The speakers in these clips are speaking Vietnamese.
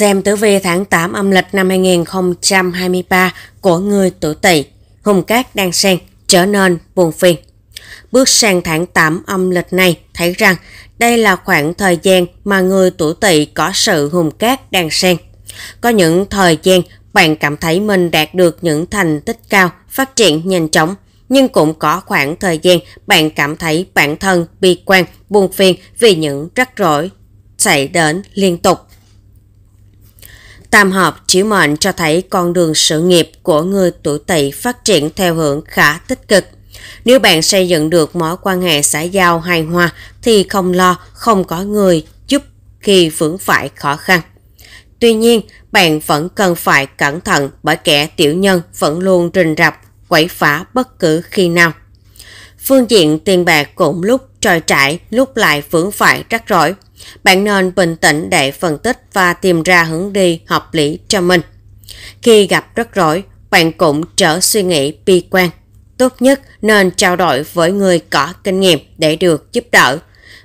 xem tử vi tháng 8 âm lịch năm 2023 của người tuổi Tỵ, hùng cát đang xen trở nên buồn phiền. Bước sang tháng 8 âm lịch này, thấy rằng đây là khoảng thời gian mà người tuổi Tỵ có sự hùng cát đang xen Có những thời gian bạn cảm thấy mình đạt được những thành tích cao, phát triển nhanh chóng, nhưng cũng có khoảng thời gian bạn cảm thấy bản thân bi quan, buồn phiền vì những rắc rối xảy đến liên tục Tam hợp chiếu mệnh cho thấy con đường sự nghiệp của người tuổi tỵ phát triển theo hướng khá tích cực. Nếu bạn xây dựng được mối quan hệ xã giao hài hòa thì không lo không có người giúp khi vướng phải khó khăn. Tuy nhiên, bạn vẫn cần phải cẩn thận bởi kẻ tiểu nhân vẫn luôn rình rập, quậy phá bất cứ khi nào. Phương diện tiền bạc cũng lúc trôi trải, lúc lại vướng phải rắc rối. Bạn nên bình tĩnh để phân tích và tìm ra hướng đi hợp lý cho mình. Khi gặp rắc rối, bạn cũng trở suy nghĩ bi quan. Tốt nhất nên trao đổi với người có kinh nghiệm để được giúp đỡ.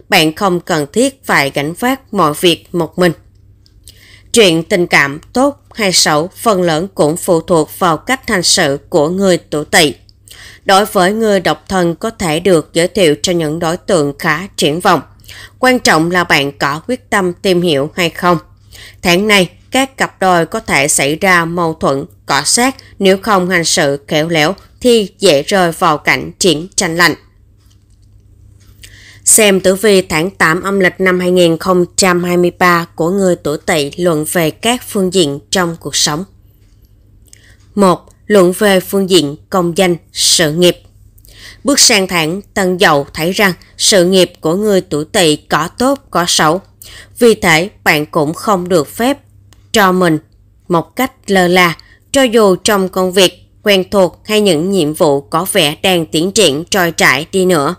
Bạn không cần thiết phải gánh vác mọi việc một mình. Chuyện tình cảm tốt hay xấu phần lớn cũng phụ thuộc vào cách hành sự của người tuổi tỵ. Đối với người độc thân có thể được giới thiệu cho những đối tượng khá triển vọng. Quan trọng là bạn có quyết tâm tìm hiểu hay không. Tháng này, các cặp đôi có thể xảy ra mâu thuẫn, cọ sát nếu không hành sự khéo léo thì dễ rơi vào cảnh chiến tranh lạnh. Xem tử vi tháng 8 âm lịch năm 2023 của người tuổi Tỵ luận về các phương diện trong cuộc sống. 1. Luận về phương diện công danh, sự nghiệp. Bước sang thẳng, Tần Dậu thấy rằng sự nghiệp của người tuổi tỵ có tốt có xấu. Vì thế, bạn cũng không được phép cho mình một cách lơ là, cho dù trong công việc quen thuộc hay những nhiệm vụ có vẻ đang tiến triển trôi trải đi nữa.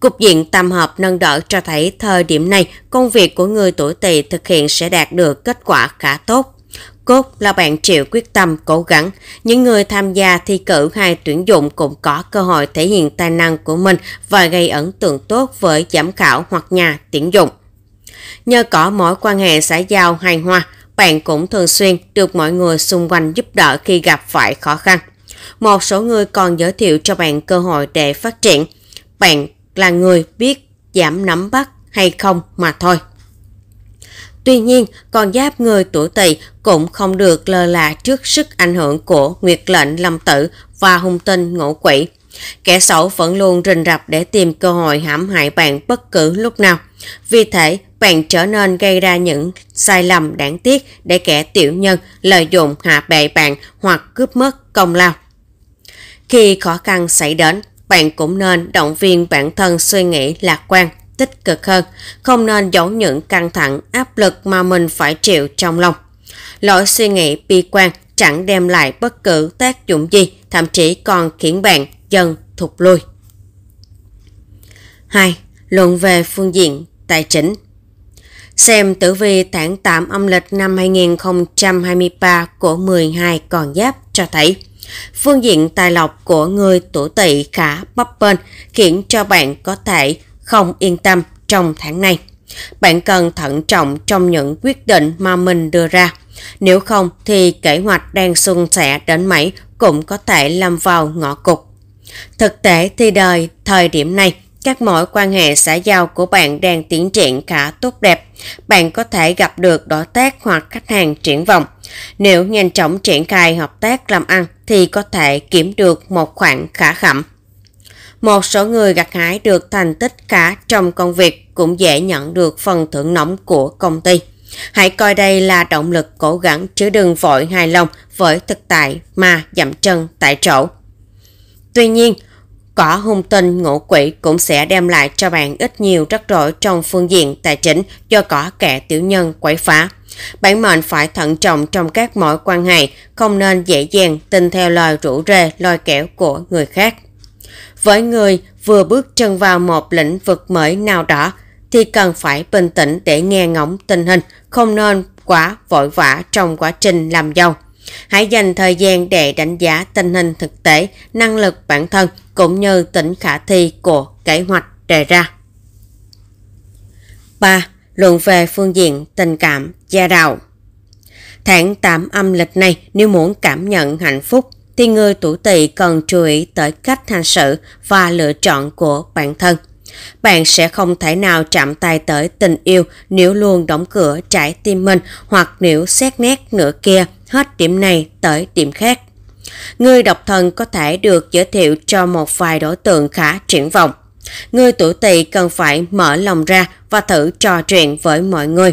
Cục diện tam hợp nâng đỡ cho thấy thời điểm này công việc của người tuổi tỵ thực hiện sẽ đạt được kết quả khá tốt. Cốt là bạn chịu quyết tâm cố gắng, những người tham gia thi cử hay tuyển dụng cũng có cơ hội thể hiện tài năng của mình và gây ấn tượng tốt với giám khảo hoặc nhà tuyển dụng. Nhờ có mối quan hệ xã giao hài hòa, bạn cũng thường xuyên được mọi người xung quanh giúp đỡ khi gặp phải khó khăn. Một số người còn giới thiệu cho bạn cơ hội để phát triển. Bạn là người biết giảm nắm bắt hay không mà thôi. Tuy nhiên, con giáp người tuổi tỵ cũng không được lơ là trước sức ảnh hưởng của nguyệt lệnh lâm tử và hung tinh ngũ quỷ. Kẻ xấu vẫn luôn rình rập để tìm cơ hội hãm hại bạn bất cứ lúc nào. Vì thế, bạn trở nên gây ra những sai lầm đáng tiếc để kẻ tiểu nhân lợi dụng hạ bệ bạn hoặc cướp mất công lao. Khi khó khăn xảy đến, bạn cũng nên động viên bản thân suy nghĩ lạc quan tích cực hơn, không nên giấu những căng thẳng, áp lực mà mình phải chịu trong lòng. Lỗi suy nghĩ bi quan chẳng đem lại bất cứ tác dụng gì, thậm chí còn khiến bạn dần thụt lui. 2. Luận về phương diện tài chính Xem tử vi tháng 8 âm lịch năm 2023 của 12 con giáp cho thấy phương diện tài lộc của người tuổi tỵ khá bấp bênh khiến cho bạn có thể không yên tâm trong tháng này. Bạn cần thận trọng trong những quyết định mà mình đưa ra. Nếu không thì kế hoạch đang xuân sẻ đến mấy cũng có thể lâm vào ngõ cục. Thực tế thì đời, thời điểm này, các mối quan hệ xã giao của bạn đang tiến triển khá tốt đẹp. Bạn có thể gặp được đối tác hoặc khách hàng triển vọng. Nếu nhanh chóng triển khai hợp tác làm ăn thì có thể kiếm được một khoản khá khẩm. Một số người gặt hái được thành tích cả trong công việc cũng dễ nhận được phần thưởng nóng của công ty. Hãy coi đây là động lực cố gắng chứ đừng vội hài lòng với thực tại mà dậm chân tại chỗ. Tuy nhiên, cỏ hung tinh ngũ quỷ cũng sẽ đem lại cho bạn ít nhiều rắc rối trong phương diện tài chính do cỏ kẻ tiểu nhân quấy phá. Bản mệnh phải thận trọng trong các mối quan hệ, không nên dễ dàng tin theo lời rủ rê lôi kéo của người khác. Với người vừa bước chân vào một lĩnh vực mới nào đó thì cần phải bình tĩnh để nghe ngóng tình hình, không nên quá vội vã trong quá trình làm giàu. Hãy dành thời gian để đánh giá tình hình thực tế, năng lực bản thân cũng như tính khả thi của kế hoạch đề ra. 3. Luận về phương diện tình cảm gia đạo Tháng 8 âm lịch này nếu muốn cảm nhận hạnh phúc thì người tuổi tỵ cần chú ý tới cách hành xử và lựa chọn của bản thân. Bạn sẽ không thể nào chạm tay tới tình yêu nếu luôn đóng cửa trái tim mình hoặc nếu xét nét nửa kia hết điểm này tới điểm khác. Người độc thân có thể được giới thiệu cho một vài đối tượng khá triển vọng. Người tuổi tỵ cần phải mở lòng ra và thử trò chuyện với mọi người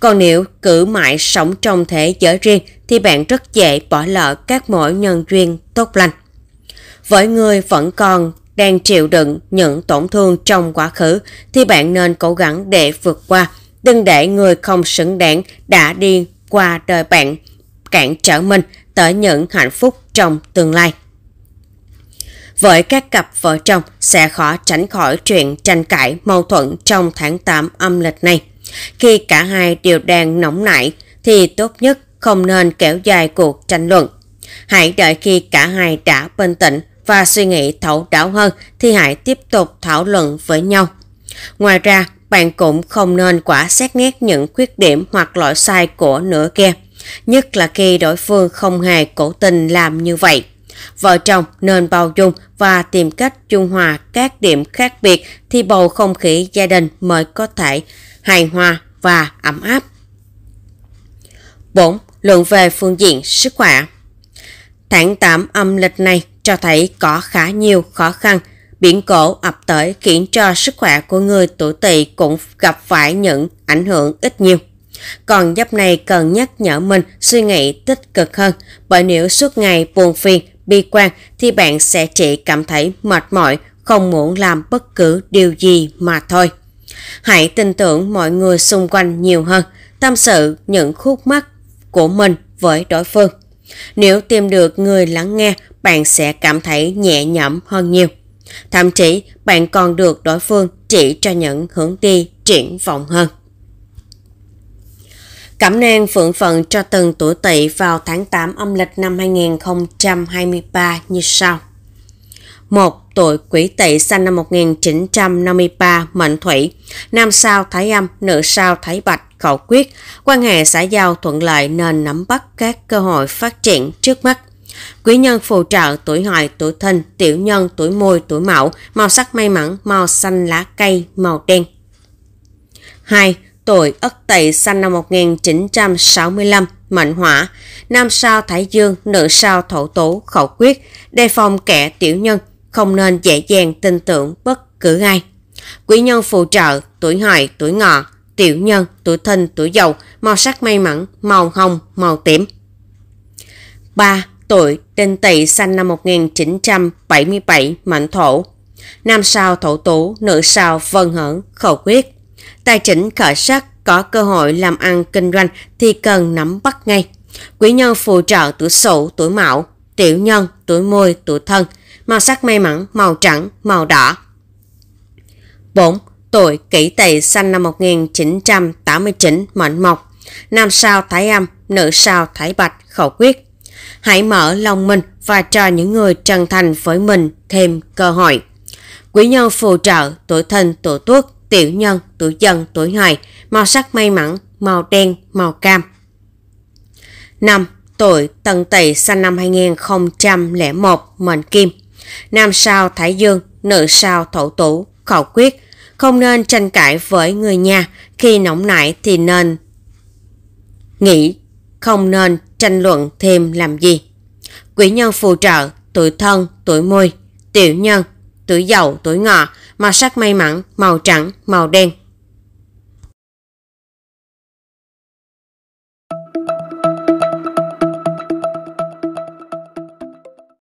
còn nếu cứ mãi sống trong thế giới riêng thì bạn rất dễ bỏ lỡ các mối nhân duyên tốt lành. Với người vẫn còn đang chịu đựng những tổn thương trong quá khứ thì bạn nên cố gắng để vượt qua. Đừng để người không xứng đáng đã đi qua đời bạn cản trở mình tới những hạnh phúc trong tương lai. Với các cặp vợ chồng sẽ khó tránh khỏi chuyện tranh cãi mâu thuẫn trong tháng 8 âm lịch này. Khi cả hai đều đang nóng nảy thì tốt nhất không nên kéo dài cuộc tranh luận. Hãy đợi khi cả hai đã bình tĩnh và suy nghĩ thấu đáo hơn thì hãy tiếp tục thảo luận với nhau. Ngoài ra, bạn cũng không nên quá xét nét những khuyết điểm hoặc lỗi sai của nửa kia, nhất là khi đối phương không hề cố tình làm như vậy. Vợ chồng nên bao dung và tìm cách trung hòa các điểm khác biệt thì bầu không khí gia đình mới có thể hài hòa và ấm áp. 4. Luận về phương diện sức khỏe Tháng 8 âm lịch này cho thấy có khá nhiều khó khăn, biển cổ ập tới khiến cho sức khỏe của người tuổi tỵ cũng gặp phải những ảnh hưởng ít nhiều. Còn giáp này cần nhắc nhở mình suy nghĩ tích cực hơn, bởi nếu suốt ngày buồn phiền, bi quan thì bạn sẽ chỉ cảm thấy mệt mỏi, không muốn làm bất cứ điều gì mà thôi. Hãy tin tưởng mọi người xung quanh nhiều hơn, tâm sự những khúc mắc của mình với đối phương. Nếu tìm được người lắng nghe, bạn sẽ cảm thấy nhẹ nhõm hơn nhiều. Thậm chí, bạn còn được đối phương chỉ cho những hướng đi triển vọng hơn. Cẩm nang phượng phận cho từng tuổi tỵ vào tháng 8 âm lịch năm 2023 như sau. 1 tuổi quỷ tỵ sinh năm 1953, mệnh thủy, nam sao thái âm, nữ sao thái bạch, khẩu quyết, quan hệ xã giao thuận lợi nên nắm bắt các cơ hội phát triển trước mắt. Quý nhân phù trợ tuổi hợi, tuổi thìn, tiểu nhân, tuổi mùi, tuổi mão, màu sắc may mắn, màu xanh lá cây, màu đen. 2. Tuổi Ất Tỵ sinh năm 1965, mệnh hỏa, nam sao Thái Dương, nữ sao Thổ tú khẩu quyết, đề phòng kẻ tiểu nhân, không nên dễ dàng tin tưởng bất cứ ai. Quý nhân phù trợ, tuổi hợi, tuổi ngọ, tiểu nhân, tuổi thìn, tuổi dậu, màu sắc may mắn, màu hồng, màu tím. 3. Tuổi Đinh Tỵ sinh năm 1977, mệnh thổ. Nam sao thổ tú, nữ sao vân hưởng, khẩu quyết. Tài chính khởi sắc, có cơ hội làm ăn kinh doanh thì cần nắm bắt ngay. Quý nhân phù trợ tuổi sửu, tuổi mão, tiểu nhân, tuổi mùi, tuổi thân, màu sắc may mắn màu trắng, màu đỏ. 4. Tuổi kỷ tỵ sinh năm 1989, mệnh mộc, nam sao thái âm, nữ sao thái bạch, khẩu quyết. Hãy mở lòng mình và cho những người chân thành với mình thêm cơ hội. Quý nhân phù trợ, tuổi thân, tuổi tuất, tiểu nhân, tuổi dần, tuổi hợi, màu sắc may mắn, màu đen, màu cam. 5. Tuổi Tân Tỵ sinh năm 2001, mệnh Kim, Nam sao Thái Dương, nữ sao Thổ Tủ, khẩu quyết. Không nên tranh cãi với người nhà, khi nóng nảy thì nên nghĩ, không nên tranh luận thêm làm gì. Quỷ nhân phù trợ, tuổi thân, tuổi mùi, tiểu nhân, tuổi giàu, tuổi ngọ, màu sắc may mắn, màu trắng, màu đen,